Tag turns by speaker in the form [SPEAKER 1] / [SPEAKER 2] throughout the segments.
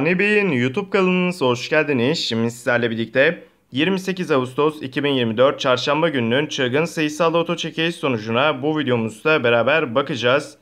[SPEAKER 1] Hani Bey'in YouTube kanalınıza hoş geldiniz. Şimdi sizlerle birlikte 28 Ağustos 2024 Çarşamba gününün çılgın sayısal oto çekiliş sonucuna bu videomuzda beraber bakacağız.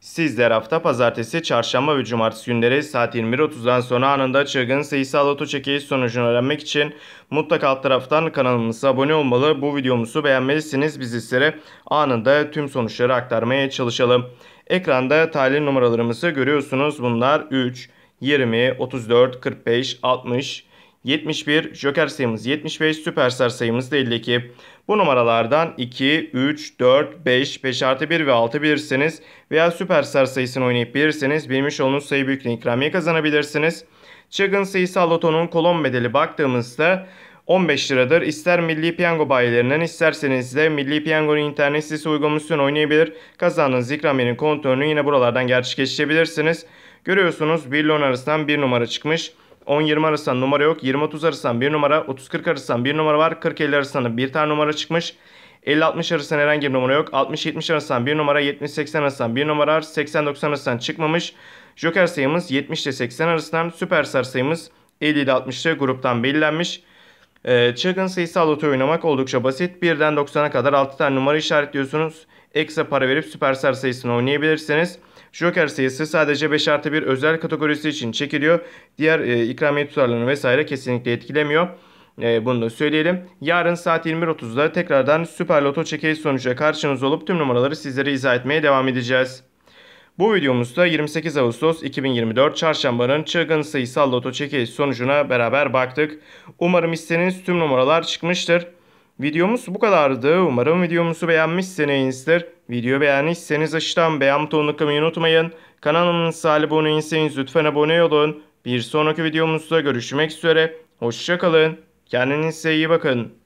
[SPEAKER 1] Sizler hafta pazartesi, çarşamba ve cumartesi günleri saat 21.30'dan sonra anında çılgın sayısal oto çekiliş sonucunu öğrenmek için mutlaka alt taraftan kanalımıza abone olmalı. Bu videomuzu beğenmelisiniz. Biz sizlere anında tüm sonuçları aktarmaya çalışalım. Ekranda talih numaralarımızı görüyorsunuz. Bunlar 3, 20, 34, 45, 60, 71, Joker sayımız 75, Süperstar sayımız da 52. Bu numaralardan 2, 3, 4, 5, 5 artı 1 ve 6 bilirseniz veya Süperstar sayısını oynayıp bilirseniz bilmiş olduğunuz sayı büyüklüğüne ikramiye kazanabilirsiniz. Çılgın sayısal lotonun kolon bedeli baktığımızda 15 liradır. İster Milli Piyango bayilerinden isterseniz de Milli Piyango'nun internet sitesi uygulamasını oynayabilir. Kazandığınız ikramiyenin kontrolünü yine buralardan gerçekleştirebilirsiniz. Görüyorsunuz 1 ile 10 arasından 1 numara çıkmış. 10-20 arasından numara yok. 20-30 arasından 1 numara. 30-40 arasından 1 numara var. 40-50 arasından 1 tane numara çıkmış. 50-60 arasından herhangi bir numara yok. 60-70 arasından 1 numara. 70-80 arasından 1 numara. 80-90 arasından çıkmamış. Joker sayımız 70 ile 80 arasından. Süperstar sayımız 50 ile 60'ta gruptan belirlenmiş. E, çılgın sayısal loto oynamak oldukça basit. 1'den 90'a kadar 6 tane numara işaretliyorsunuz. Ekstra para verip süperstar sayısını oynayabilirsiniz. Joker sayısı sadece 5 artı 1 özel kategorisi için çekiliyor. Diğer e, ikramiye tutarlarını vesaire kesinlikle etkilemiyor. E, bunu da söyleyelim. Yarın saat 21.30'da tekrardan Süper Loto çekiliş sonucu karşınız olup tüm numaraları sizlere izah etmeye devam edeceğiz. Bu videomuzda 28 Ağustos 2024 Çarşamba'nın çılgın sayısal loto çekiliş sonucuna beraber baktık. Umarım istediğiniz tüm numaralar çıkmıştır. Videomuz bu kadardı. Umarım videomuzu beğenmişsinizdir. Video beğendiyseniz aşağıdan beğen butonunu kımayı unutmayın. Kanalımıza abone değilseniz lütfen abone olun. Bir sonraki videomuzda görüşmek üzere. Hoşçakalın. Kendinize iyi bakın.